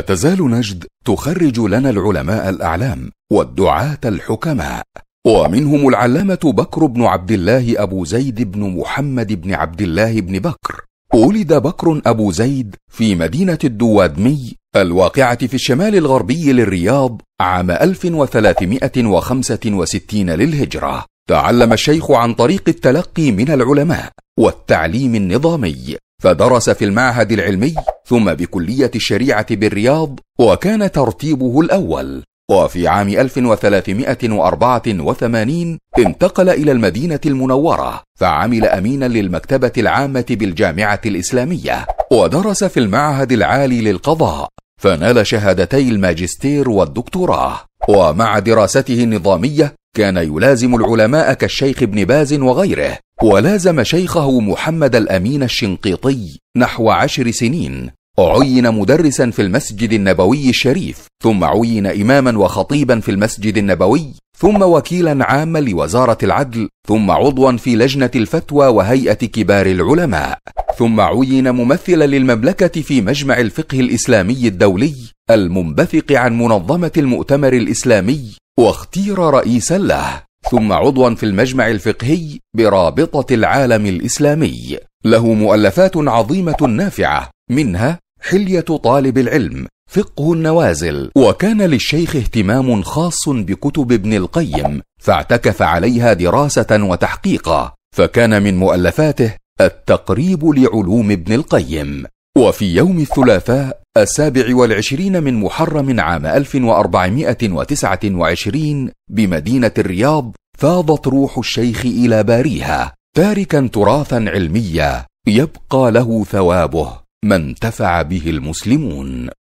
تزال نجد تخرج لنا العلماء الأعلام والدعاة الحكماء ومنهم العلامة بكر بن عبد الله أبو زيد بن محمد بن عبد الله بن بكر ولد بكر أبو زيد في مدينة الدوادمي الواقعة في الشمال الغربي للرياض عام 1365 للهجرة تعلم الشيخ عن طريق التلقي من العلماء والتعليم النظامي فدرس في المعهد العلمي ثم بكلية الشريعة بالرياض وكان ترتيبه الأول وفي عام 1384 انتقل إلى المدينة المنورة فعمل أمينا للمكتبة العامة بالجامعة الإسلامية ودرس في المعهد العالي للقضاء فنال شهادتي الماجستير والدكتوراه ومع دراسته النظامية كان يلازم العلماء كالشيخ ابن باز وغيره ولازم شيخه محمد الأمين الشنقيطي نحو عشر سنين عين مدرسا في المسجد النبوي الشريف ثم عين إماما وخطيبا في المسجد النبوي ثم وكيلا عاما لوزارة العدل ثم عضوا في لجنة الفتوى وهيئة كبار العلماء ثم عين ممثلا للمملكة في مجمع الفقه الإسلامي الدولي المنبثق عن منظمة المؤتمر الإسلامي واختير رئيسا له ثم عضوا في المجمع الفقهي برابطة العالم الإسلامي له مؤلفات عظيمة نافعة منها حليه طالب العلم فقه النوازل وكان للشيخ اهتمام خاص بكتب ابن القيم فاعتكف عليها دراسه وتحقيقا فكان من مؤلفاته التقريب لعلوم ابن القيم وفي يوم الثلاثاء السابع والعشرين من محرم عام 1429 بمدينة الرياض فاضت روح الشيخ إلى باريها تاركا تراثا علميا يبقى له ثوابه ما انتفع به المسلمون